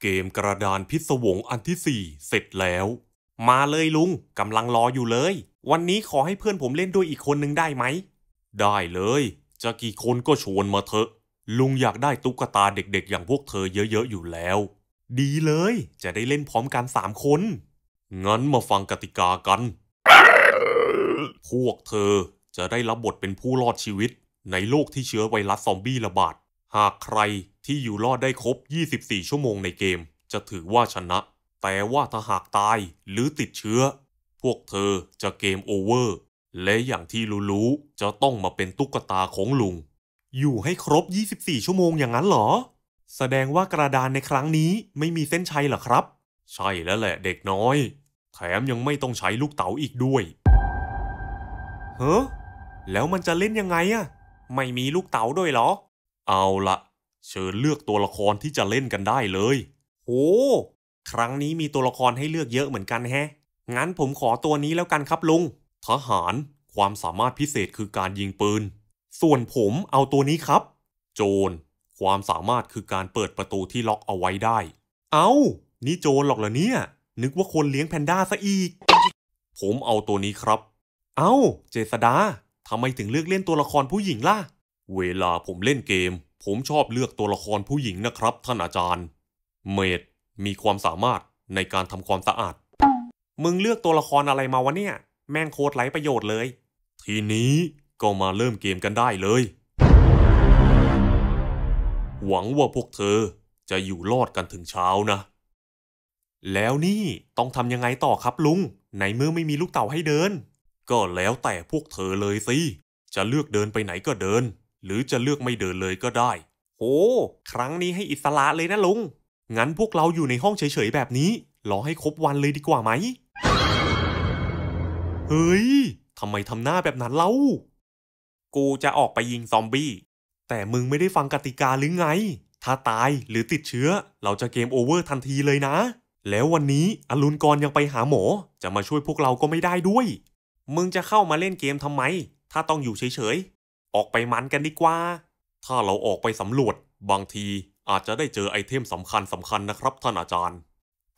เกมกระดานพิศวงอันที่สี่เสร็จแล้ว มาเลยลุงกำลังรออยู่เลย วันนี้ขอให้เพื่อนผมเล่นด้วยอีกคนนึงได้ไหม ได้เลย จะกี่คนก็ชวนมาเถอะ ลุงอยากได้ตุ๊กตาเด็กๆ อย่างพวกเธอเยอะๆ อยู่แล้ว ดีเลย จะได้เล่นพร้อมกันสามคน งั้นมาฟังกติกากัน พวกเธอจะได้รับบทเป็นผู้รอดชีวิต ในโลกที่เชื้อไวรัสซอมบี้ระบาดหากใครที่อยู่รอดได้ครบ 24 ชั่วโมงในเกม จะถือว่าชนะ แต่ว่าถ้าหากตายหรือติดเชื้อ พวกเธอจะเกมโอเวอร์ และอย่างที่รู้ๆจะต้องมาเป็นตุ๊กตาของลุง อยู่ให้ครบ 24 ชั่วโมงอย่างนั้นเหรอ แสดงว่ากระดานในครั้งนี้ไม่มีเส้นชัยหรอครับ ใช่แล้วแหละเด็กน้อย แถมยังไม่ต้องใช้ลูกเต๋าอีกด้วยเฮ้อแล้วมันจะเล่นยังไงอะไม่มีลูกเต๋าด้วยเหรอ เอาละเชิญเลือกตัวละครที่จะเล่นกันได้เลยโอ้ครั้งนี้มีตัวละครให้เลือกเยอะเหมือนกันแฮะ งั้นผมขอตัวนี้แล้วกันครับลุง ทหาร ความสามารถพิเศษคือการยิงปืน ส่วนผมเอาตัวนี้ครับ โจร ความสามารถคือการเปิดประตูที่ล็อกเอาไว้ได้ เอา้านี่โจรหรอกเหรอเนี่ย นึกว่าคนเลี้ยงแพนด้าซะอีก ผมเอาตัวนี้ครับ เอา้าเจษดา ทำไมถึงเลือกเล่นตัวละครผู้หญิงล่ะ เวลาผมเล่นเกมผมชอบเลือกตัวละครผู้หญิงนะครับ ท่านอาจารย์ เมดมีความสามารถในการทำความสะอาด มึงเลือกตัวละครอะไรมาวะเนี่ย แม่งโคตรไร้ประโยชน์เลย ทีนี้ก็มาเริ่มเกมกันได้เลย หวังว่าพวกเธอจะอยู่รอดกันถึงเช้านะ แล้วนี่ต้องทำยังไงต่อครับลุงในเมื่อไม่มีลูกเต่าให้เดิน ก็แล้วแต่พวกเธอเลยสิ จะเลือกเดินไปไหนก็เดินหรือจะเลือกไม่เดินเลยก็ได้โอ้ครั้งนี้ให้อิสระเลยนะลุงงั้นพวกเราอยู่ในห้องเฉยๆแบบนี้ รอให้ครบวันเลยดีกว่าไหมเฮ้ยทำไมทำหน้าแบบนั้นเล่ากูจะออกไปยิงซอมบี้แต่มึงไม่ได้ฟังกติกาหรือไง ถ้าตายหรือติดเชื้อ เราจะเกมโอเวอร์ทันทีเลยนะ แล้ววันนี้อรุณกรยังไปหาหมอจะมาช่วยพวกเราก็ไม่ได้ด้วย มึงจะเข้ามาเล่นเกมทำไมถ้าต้องอยู่เฉยๆออกไปมันกันดีกว่า ถ้าเราออกไปสำรวจ บางทีอาจจะได้เจอไอเทมสำคัญสำคัญนะครับ ท่านอาจารย์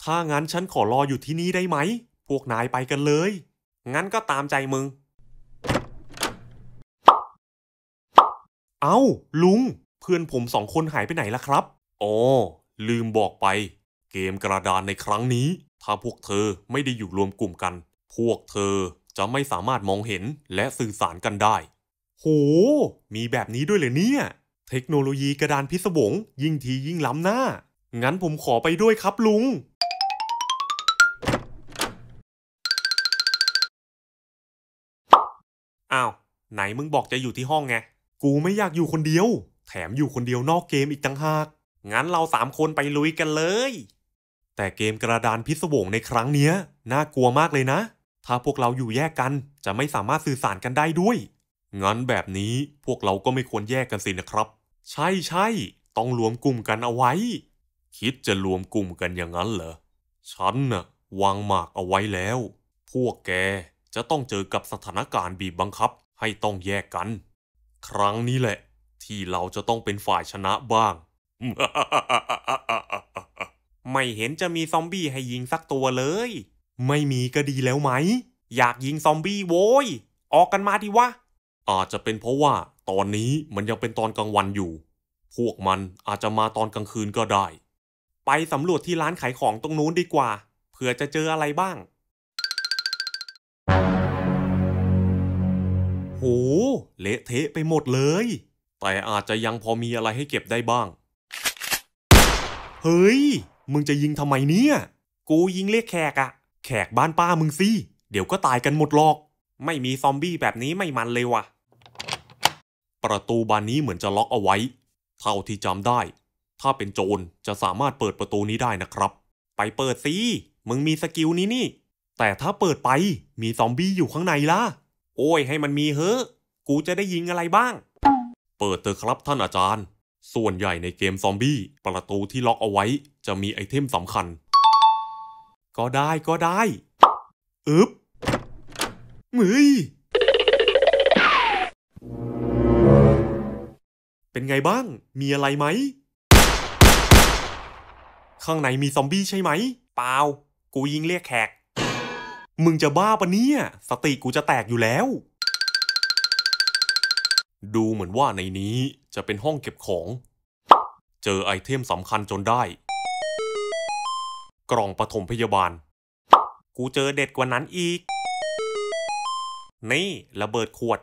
ถ้างั้นฉันขอรออยู่ที่นี่ได้ไหม พวกนายไปกันเลย งั้นก็ตามใจมึง เอา้าลุง เพื่อนผมสองคนหายไปไหนล่ะครับ อ๋อลืมบอกไป เกมกระดานในครั้งนี้ ถ้าพวกเธอไม่ได้อยู่รวมกลุ่มกัน พวกเธอจะไม่สามารถมองเห็นและสื่อสารกันได้โห มีแบบนี้ด้วยเลยเนี่ย เทคโนโลยีกระดานพิศวงยิ่งทียิ่งล้ำหน้า งั้นผมขอไปด้วยครับลุง อ้าวไหนมึงบอกจะอยู่ที่ห้องไง กูไม่อยากอยู่คนเดียว แถมอยู่คนเดียวนอกเกมอีกต่างหากงั้นเราสามคนไปลุยกันเลย แต่เกมกระดานพิศวงในครั้งเนี้ยน่ากลัวมากเลยนะ ถ้าพวกเราอยู่แยกกันจะไม่สามารถสื่อสารกันได้ด้วยงั้นแบบนี้พวกเราก็ไม่ควรแยกกันสินะครับ ใช่ใช่ต้องรวมกลุ่มกันเอาไว้ คิดจะรวมกลุ่มกันอย่างนั้นเหรอฉันน่ะวางหมากเอาไว้แล้ว พวกแกจะต้องเจอกับสถานการณ์บีบบังคับให้ต้องแยกกัน ครั้งนี้แหละ ที่เราจะต้องเป็นฝ่ายชนะบ้างไม่เห็นจะมีซอมบี้ให้ยิงสักตัวเลย ไม่มีก็ดีแล้วไหม อยากยิงซอมบี้โว้ยออกกันมาดิวะอาจจะเป็นเพราะว่าตอนนี้มันยังเป็นตอนกลางวันอยู่ พวกมันอาจจะมาตอนกลางคืนก็ได้ ไปสำรวจที่ร้านขายของตรงนู้นดีกว่า เผื่อจะเจออะไรบ้างโหเละเทะไปหมดเลย แต่อาจจะยังพอมีอะไรให้เก็บได้บ้าง เฮ้ย มึงจะยิงทำไมเนี่ย กูยิงเรียกแขกอะแขกบ้านป้ามึงสิ เดี๋ยวก็ตายกันหมดหรอก ไม่มีซอมบี้แบบนี้ไม่มันเลยวะ่ะประตูบานนี้เหมือนจะล็อกเอาไว้ เท่าที่จำได้ ถ้าเป็นโจรจะสามารถเปิดประตูนี้ได้นะครับ ไปเปิดสิมึงมีสกิลนี้นี่แต่ถ้าเปิดไปมีซอมบี้อยู่ข้างในล่ะโอ้ยให้มันมีเฮ้อกูจะได้ยิงอะไรบ้าง เปิดเถอะครับท่านอาจารย์ ส่วนใหญ่ในเกมซอมบี้ ประตูที่ล็อกเอาไว้ จะมีไอเทมสำคัญ ก็ได้ก็ได้อึบมือเป็นไงบ้าง มีอะไรไหม ข้างในมีซอมบี้ใช่ไหมเปล่า กูยิงเรียกแขก มึงจะบ้าปะเนี่ย สติกูจะแตกอยู่แล้ว ดูเหมือนว่าในนี้จะเป็นห้องเก็บของ เจอไอเทมสำคัญจนได้ กล่องปฐมพยาบาล กูเจอเด็ดกว่านั้นอีก นี่ระเบิดขวด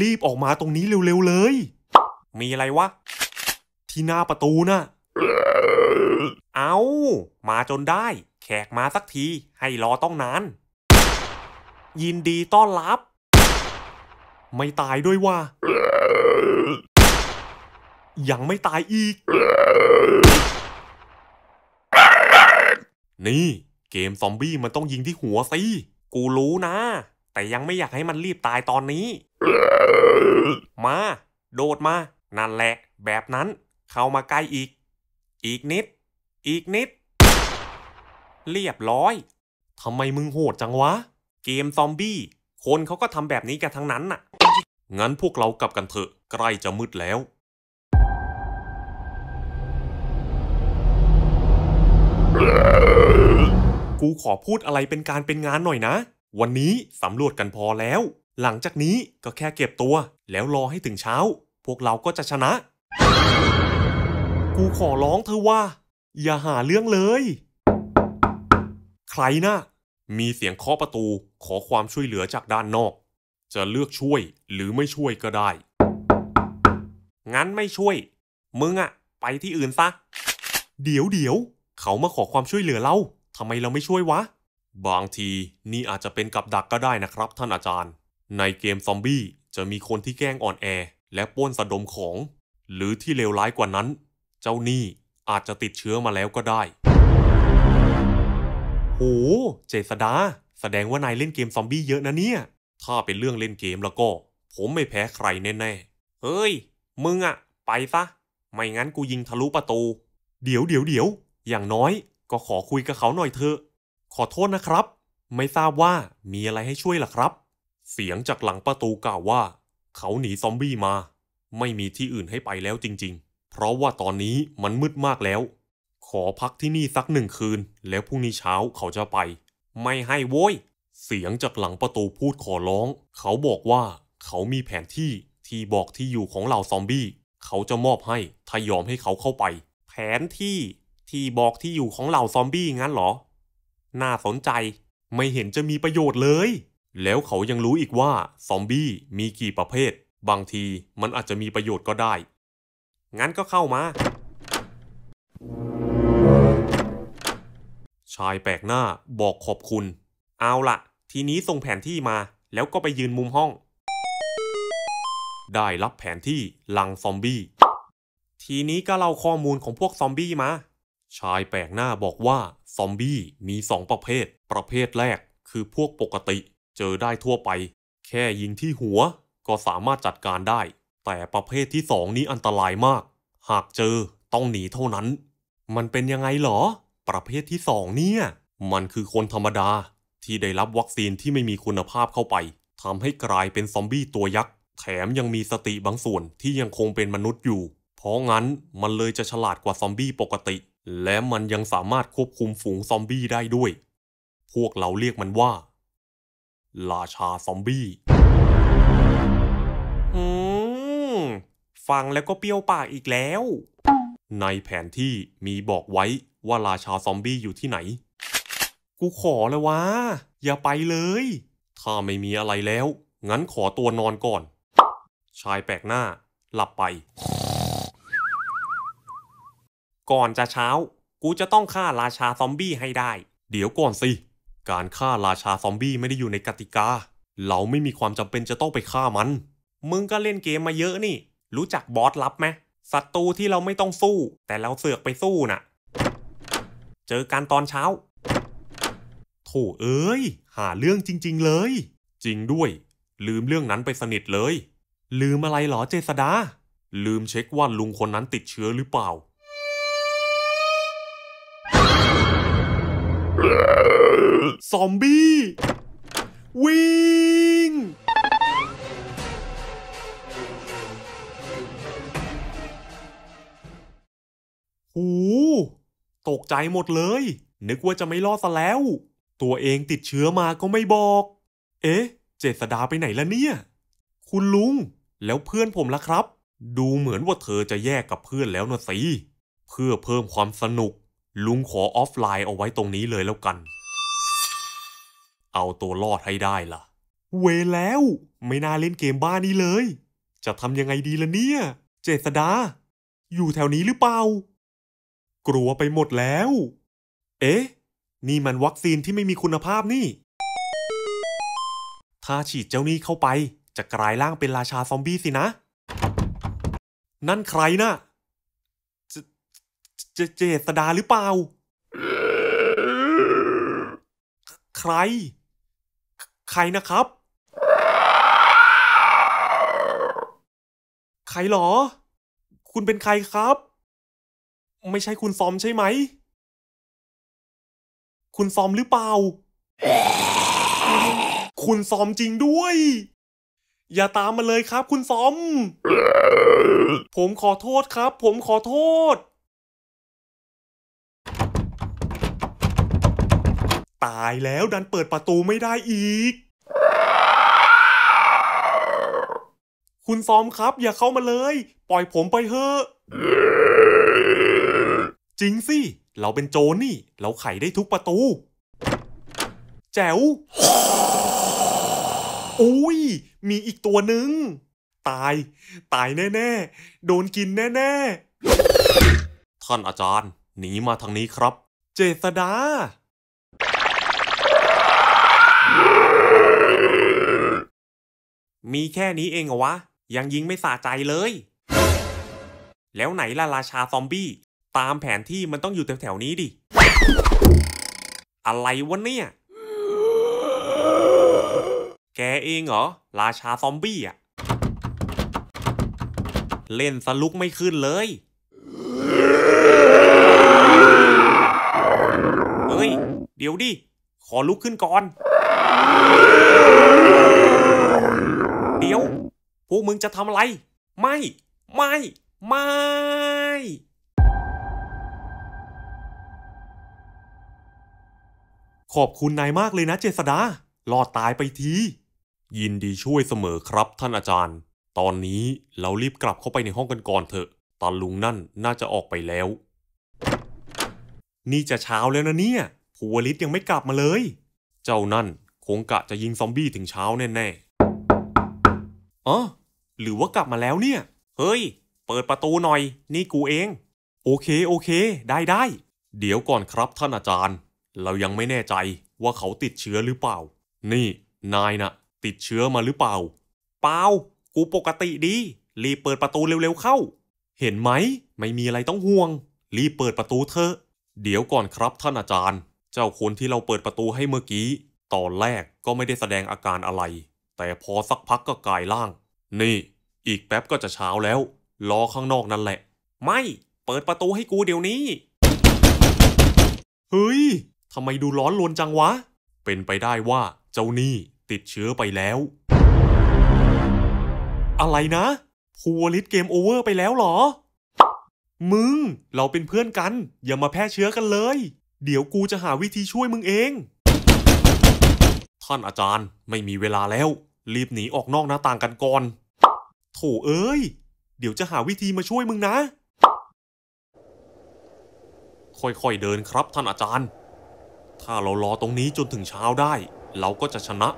รีบออกมาตรงนี้เร็วๆเลยมีอะไรวะ ที่หน้าประตูนะ่ะเอามาจนได้ แขกมาสักทีให้รอต้องนาน ยินดีต้อนรับ ไม่ตายด้วยว่ายังไม่ตายอีก นี่ เกมซอมบี้มันต้องยิงที่หัวสิกูรู้นะ แต่ยังไม่อยากให้มันรีบตายตอนนี้ มา โดดมานั่นแหละแบบนั้นเข้ามาใกล้อีก อีกนิด อีกนิด เรียบร้อยทำไมมึงโหดจังวะ เกมซอมบี้คนเขาก็ทำแบบนี้กันทั้งนั้นน่ะงั้นพวกเรากลับกันเถอะใกล้จะมืดแล้ว กูขอพูดอะไรเป็นการเป็นงานหน่อยนะ วันนี้สำรวจกันพอแล้ว หลังจากนี้ก็แค่เก็บตัวแล้วรอให้ถึงเช้าพวกเราก็จะชนะ กูขอร้องเธอว่า อย่าหาเรื่องเลย ใครนะ่ะ มีเสียงเคาะประตูขอความช่วยเหลือจากด้านนอก จะเลือกช่วยหรือไม่ช่วยก็ได้ งั้นไม่ช่วยมึงอะไปที่อื่นซะ เดี๋ยวเดี๋ยวเขามาขอความช่วยเหลือเรา ทำไมเราไม่ช่วยวะ บางทีนี่อาจจะเป็นกับดักก็ได้นะครับ ท่านอาจารย์ ในเกมซอมบี้จะมีคนที่แกล้งอ่อนแอและป้นสะดมของ หรือที่เลวร้ายกว่านั้น เจ้านี่อาจจะติดเชื้อมาแล้วก็ได้โหเจษดาแสดงว่านายเล่นเกมซอมบี้เยอะนะเนี่ย ถ้าเป็นเรื่องเล่นเกมแล้วก็ ผมไม่แพ้ใครแน่ๆ เฮ้ย มึงอะไปซะ ไม่งั้นกูยิงทะลุประตู เดี๋ยวเดี๋ยวเดี๋ยวอย่างน้อย ก็ขอคุยกับเขาหน่อยเถอะ ขอโทษนะครับ ไม่ทราบว่ามีอะไรให้ช่วยหรอครับ เสียงจากหลังประตูกล่าวว่าเขาหนีซอมบี้มา ไม่มีที่อื่นให้ไปแล้วจริงๆ เพราะว่าตอนนี้มันมืดมากแล้ว ขอพักที่นี่สักหนึ่งคืน แล้วพรุ่งนี้เช้าเขาจะไป ไม่ให้โว้ยเสียงจากหลังประตูพูดขอร้อง เขาบอกว่า เขามีแผนที่ ที่บอกที่อยู่ของเหล่าซอมบี้ เขาจะมอบให้ถ้ายอมให้เขาเข้าไป แผนที่ที่บอกที่อยู่ของเหล่าซอมบี้งั้นเหรอ น่าสนใจไม่เห็นจะมีประโยชน์เลยแล้วเขายังรู้อีกว่าซอมบี้มีกี่ประเภท บางที มันอาจจะมีประโยชน์ก็ได้ งั้นก็เข้ามา ชายแปลกหน้าบอกขอบคุณ เอาละทีนี้ส่งแผนที่มา แล้วก็ไปยืนมุมห้อง ได้รับแผนที่ลังซอมบี้ ทีนี้ก็เล่าข้อมูลของพวกซอมบี้มา ชายแปลกหน้าบอกว่าซอมบี้มีสองประเภท ประเภทแรก คือพวกปกติเจอได้ทั่วไป แค่ยิงที่หัวก็สามารถจัดการได้ แต่ประเภทที่สองนี้อันตรายมาก หากเจอต้องหนีเท่านั้น มันเป็นยังไงหรอ ประเภทที่สองเนี่ยมันคือคนธรรมดาที่ได้รับวัคซีนที่ไม่มีคุณภาพเข้าไปทำให้กลายเป็นซอมบี้ตัวยักษ์แถมยังมีสติบางส่วนที่ยังคงเป็นมนุษย์อยู่ เพราะงั้นมันเลยจะฉลาดกว่าซอมบี้ปกติ และมันยังสามารถควบคุมฝูงซอมบี้ได้ด้วย พวกเราเรียกมันว่าราชาซอมบี้อืมฟังแล้วก็เปรี้ยวปากอีกแล้ว ในแผนที่มีบอกไว้ว่าราชาซอมบี้อยู่ที่ไหน กูขอเลยวะ อย่าไปเลย ถ้าไม่มีอะไรแล้ว งั้นขอตัวนอนก่อน ชายแปลกหน้า หลับไป ก่อนจะเช้า กูจะต้องฆ่าราชาซอมบี้ให้ได้ เดี๋ยวก่อนสิการฆ่าราชาซอมบี้ไม่ได้อยู่ในกติกา เราไม่มีความจำเป็นจะต้องไปฆ่ามัน มึงก็เล่นเกมมาเยอะนี่ รู้จักบอสลับไหมศัตรูที่เราไม่ต้องสู้ แต่เราเสือกไปสู้น่ะ เจอกันตอนเช้าโถเอ้ย หาเรื่องจริงๆเลย จริงด้วย ลืมเรื่องนั้นไปสนิทเลย ลืมอะไรหรอเจษดา ลืมเช็คว่าลุงคนนั้นติดเชื้อหรือเปล่าซอมบี้ วิ่งหู ตกใจหมดเลย นึกว่าจะไม่รอดซะแล้ว ตัวเองติดเชื้อมาก็ไม่บอก เอ๊ะ เจษดาไปไหนละเนี่ย คุณลุง แล้วเพื่อนผมล่ะครับ ดูเหมือนว่าเธอจะแยกกับเพื่อนแล้วนะสิ เพื่อเพิ่มความสนุกลุงขอออฟไลน์เอาไว้ตรงนี้เลยแล้วกัน เอาตัวรอดให้ได้ล่ะ เวแล้ว ไม่น่าเล่นเกมบ้านี้เลย จะทำยังไงดีล่ะเนี่ย เจษดา อยู่แถวนี้หรือเปล่า กลัวไปหมดแล้ว เอ๊ะ นี่มันวัคซีนที่ไม่มีคุณภาพนี่ ถ้าฉีดเจ้านี่เข้าไปจะกลายร่างเป็นราชาซอมบี้สินะ นั่นใครนะ่ะจเจษดาหรือเปล่า ใคร ใครนะครับ ใครหรอ คุณเป็นใครครับ ไม่ใช่คุณซอมใช่ไหม คุณซอมหรือเปล่า คุณซอมจริงด้วย อย่าตามมาเลยครับคุณซอม ผมขอโทษครับ ผมขอโทษตายแล้วดันเปิดประตูไม่ได้อีก คุณซอมครับอย่าเข้ามาเลย ปล่อยผมไปเถอะ จริงสิ เราเป็นโจรนี่ เราไขได้ทุกประตู แจ๋วอุ้ยมีอีกตัวหนึ่ง ตาย ตายแน่ ๆ โดนกินแน่ๆ ท่านอาจารย์หนีมาทางนี้ครับ เจษดามีแค่นี้เองเหรอวะ ยังยิงไม่สาใจเลย แล้วไหนล่ะราชาซอมบี้ ตามแผนที่มันต้องอยู่แถวๆนี้ดิ อะไรวะเนี่ย แกเองเหรอราชาซอมบี้อะเล่นสลุกไม่ขึ้นเลยเฮ้ย เดี๋ยวดิ ขอลุกขึ้นก่อนพวกมึงจะทำอะไร ไม่ ไม่ ไม่ ขอบคุณนายมากเลยนะเจษดารอดตายไปที ยินดีช่วยเสมอครับท่านอาจารย์ ตอนนี้เรารีบกลับเข้าไปในห้องกันก่อนเถอะตาลุงนั่นน่าจะออกไปแล้ว นี่จะเช้าแล้วนะเนี่ยผูวลิศยังไม่กลับมาเลย เจ้านั่นคงกะจะยิงซอมบี้ถึงเช้าแน่ๆอ๋อหรือว่ากลับมาแล้วเนี่ย เฮ้ย เปิดประตูหน่อย นี่กูเอง โอเคโอเค ได้ได้ เดี๋ยวก่อนครับท่านอาจารย์ เรายังไม่แน่ใจว่าเขาติดเชื้อหรือเปล่า นี่ นายนะ่ะ ติดเชื้อมาหรือเปล่า เปล่า กูปกติดี รีบเปิดประตูเร็วๆเข้า เห็นไหม ไม่มีอะไรต้องห่วง รีบเปิดประตูเถอะ เดี๋ยวก่อนครับ ท่านอาจารย์ เจ้าคนที่เราเปิดประตูให้เมื่อกี้ ตอนแรกก็ไม่ได้แสดงอาการอะไร แต่พอสักพักก็กลายร่างนี่อีกแป๊บก็จะเช้าแล้ว รอข้างนอกนั่นแหละ ไม่เปิดประตูให้กูเดี๋ยวนี้ เฮ้ยทำไมดูร้อนวนจังวะ เป็นไปได้ว่าเจ้านี่ ติดเชื้อไปแล้ว อะไรนะพูวลิตเกมโอเวอร์ไปแล้วหรอ มึง เราเป็นเพื่อนกัน อย่ามาแพร่เชื้อกันเลย เดี๋ยวกูจะหาวิธีช่วยมึงเอง ท่านอาจารย์ไม่มีเวลาแล้วรีบหนีออกนอกหน้าต่างกันก่อน โถเอ้ย เดี๋ยวจะหาวิธีมาช่วยมึงนะ ค่อยๆเดินครับท่านอาจารย์ ถ้าเรารอตรงนี้จนถึงเช้าได้ เราก็จะชนะ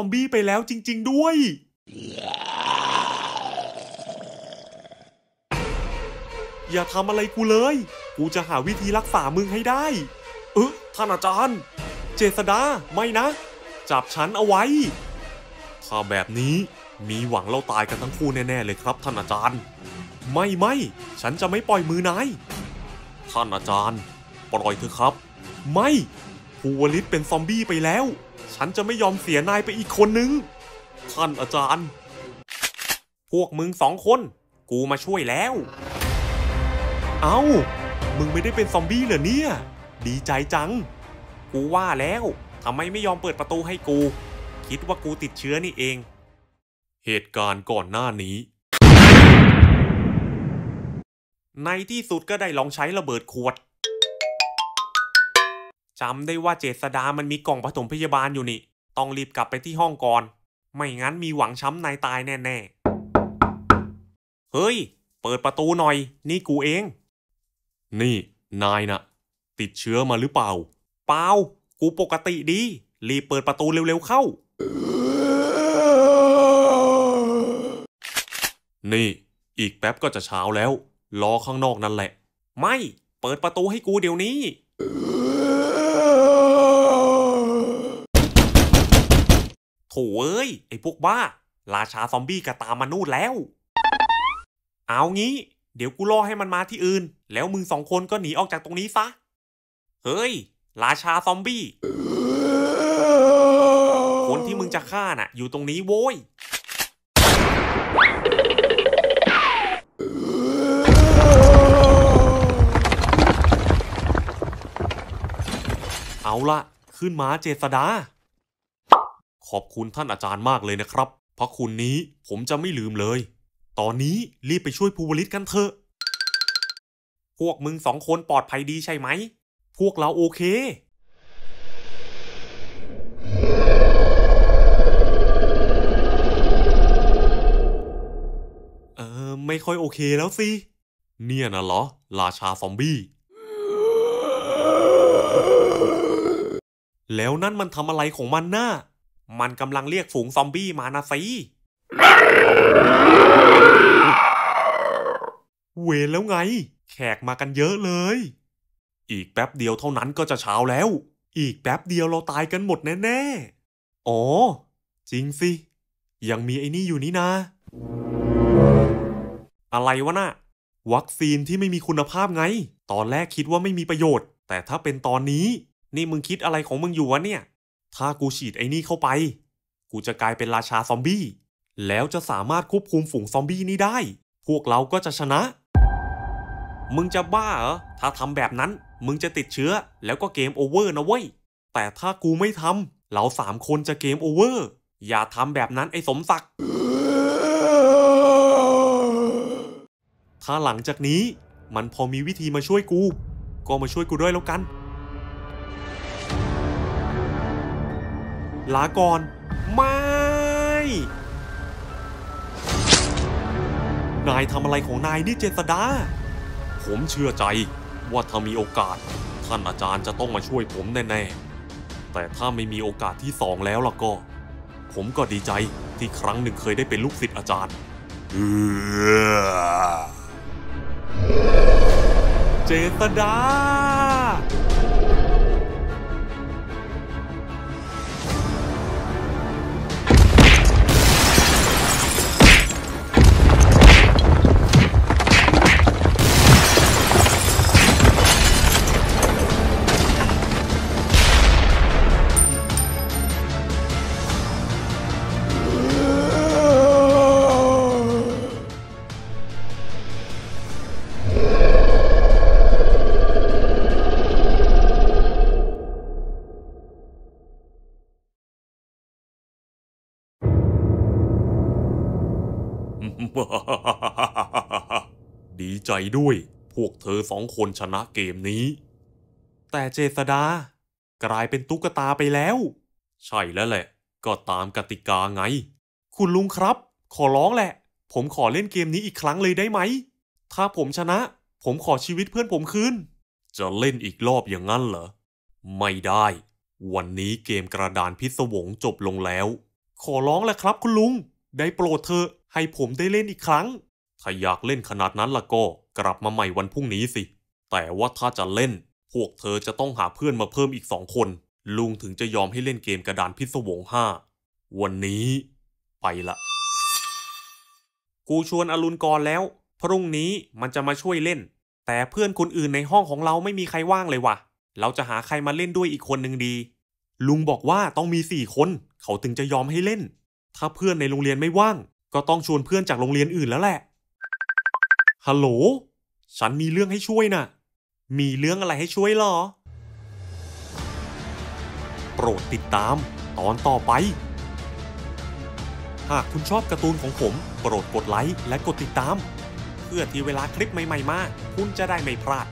อมบี้ไปแล้วจริง ๆ ด้วย อย่าทำอะไรกูเลย กูจะหาวิธีรักษามึงให้ได้ เออท่านอาจารย์ เจษดา ไม่นะ จับฉันเอาไว้ ถ้าแบบนี้ มีหวังเราตายกันทั้งคู่แน่ๆเลยครับท่านอาจารย์ ไม่ไม่ ฉันจะไม่ปล่อยมือนายท่านอาจารย์ ปล่อยเถอะครับ ไม่ ภูวลิตเป็นซอมบี้ไปแล้วฉันจะไม่ยอมเสียนายไปอีกคนนึงท่านอาจารย์ พวกมึงสองคน กูมาช่วยแล้ว เอา้า มึงไม่ได้เป็นซอมบี้เหรอเนี่ย ดีใจจัง กูว่าแล้วทำไมไม่ยอมเปิดประตูให้กู คิดว่ากูติดเชื้อนี่เอง เหตุการณ์ก่อนหน้านี้ ในที่สุดก็ได้ลองใช้ระเบิดขวดจำได้ว่าเจษดามันมีกล่องผสมพยาบาลอยู่นี่ต้องรีบกลับไปที่ห้องก่อน ไม่งั้นมีหวังช้ำนายตายแน่ๆ เฮ้ย เปิดประตูหน่อย นี่กูเอง นี่ นายนะ่ะ ติดเชื้อมาหรือเปล่า เปล่า กูปกติดี รีบเปิดประตูเร็วๆเข้า นี่ อีกแป๊บก็จะเช้าแล้ว รอข้างนอกนั่นแหละ ไม่ เปิดประตูให้กูเดี๋ยวนี้โถเอ้ย ไอ้พวกบ้า ราชาซอมบี้ก็ตามมานู่นแล้ว เอางี้ เดี๋ยวกูล่อให้มันมาที่อื่น แล้วมึงสองคนก็หนีออกจากตรงนี้ซะเฮ้ย ราชาซอมบี้ คนที่มึงจะฆ่าน่ะ อยู่ตรงนี้โว้ย เอาละ ขึ้นมาเจษดาขอบคุณท่านอาจารย์มากเลยนะครับเพราะคุณนี้ผมจะไม่ลืมเลย ตอนนี้รีบไปช่วยภูวลิตกันเถอะ พวกมึงสองคนปลอดภัยดีใช่ไหม พวกเราโอเค เออไม่ค่อยโอเคแล้วสิ เนี่ยนะเหรอราชาซอมบี้ แล้วนั่นมันทำอะไรของมันนะ่ามันกำลังเรียกฝูงซอมบี้มานะสิเวรแล้วไง แขกมากันเยอะเลย อีกแป๊บเดียวเท่านั้นก็จะเช้าแล้ว อีกแป๊บเดียวเราตายกันหมดแน่ๆ อ๋อ จริงสิ ยังมีไอ้นี่อยู่นี่นะ อะไรวะนะ่ะ วัคซีนที่ไม่มีคุณภาพไง ตอนแรกคิดว่าไม่มีประโยชน์ แต่ถ้าเป็นตอนนี้ นี่มึงคิดอะไรของมึงอยู่วะเนี่ยถ้ากูฉีดไอ้นี่เข้าไป กูจะกลายเป็นราชาซอมบี้แล้วจะสามารถควบคุมฝูงซอมบี้นี้ได้ พวกเราก็จะชนะ มึงจะบ้าเหรอ ถ้าทำแบบนั้นมึงจะติดเชื้อ แล้วก็เกมโอเวอร์นะเว้ยแต่ถ้ากูไม่ทำเราสามคนจะเกมโอเวอร์อย่าทำแบบนั้นไอ้สมศักดิ์ถ้าหลังจากนี้มันพอมีวิธีมาช่วยกู ก็มาช่วยกูด้วยแล้วกันลาก่อนไม่ นายทำอะไรของนายนี่เจษดา ผมเชื่อใจว่าถ้ามีโอกาสท่านอาจารย์จะต้องมาช่วยผมแน่ๆ แต่ถ้าไม่มีโอกาสที่สองแล้วล่ะก็ ผมก็ดีใจที่ครั้งหนึ่งเคยได้เป็นลูกศิษย์อาจารย์ เจษดาใจด้วยพวกเธอสองคนชนะเกมนี้ แต่เจษดา กลายเป็นตุ๊กตาไปแล้ว ใช่แล้วแหละ ก็ตามกติกาไง คุณลุงครับ ขอร้องแหละ ผมขอเล่นเกมนี้อีกครั้งเลยได้ไหม ถ้าผมชนะ ผมขอชีวิตเพื่อนผมคืน จะเล่นอีกรอบอย่างนั้นเหรอ ไม่ได้ วันนี้เกมกระดานพิศวงจบลงแล้ว ขอร้องแหละครับคุณลุง ได้โปรดเธอให้ผมได้เล่นอีกครั้งถ้าอยากเล่นขนาดนั้นล่ะก็กลับมาใหม่วันพรุ่งนี้สิ แต่ว่าถ้าจะเล่น พวกเธอจะต้องหาเพื่อนมาเพิ่มอีกสองคน ลุงถึงจะยอมให้เล่นเกมกระดานพิศวงห้าวันนี้ ไปละ กูชวนอรุณกรแล้ว พรุ่งนี้มันจะมาช่วยเล่น แต่เพื่อนคนอื่นในห้องของเราไม่มีใครว่างเลยวะ่ะ เราจะหาใครมาเล่นด้วยอีกคนหนึ่งดี ลุงบอกว่าต้องมีสี่คน เขาถึงจะยอมให้เล่น ถ้าเพื่อนในโรงเรียนไม่ว่าง ก็ต้องชวนเพื่อนจากโรงเรียนอื่นแล้วแหละฮัลโหล ฉันมีเรื่องให้ช่วยนะ่ะ มีเรื่องอะไรให้ช่วยหรอ โปรดติดตาม ตอนต่อไป หากคุณชอบการ์ตูนของผม โปรดกดไลค์และกดติดตาม เพื่อที่เวลาคลิปใหม่ๆมาคุณจะได้ไม่พลาด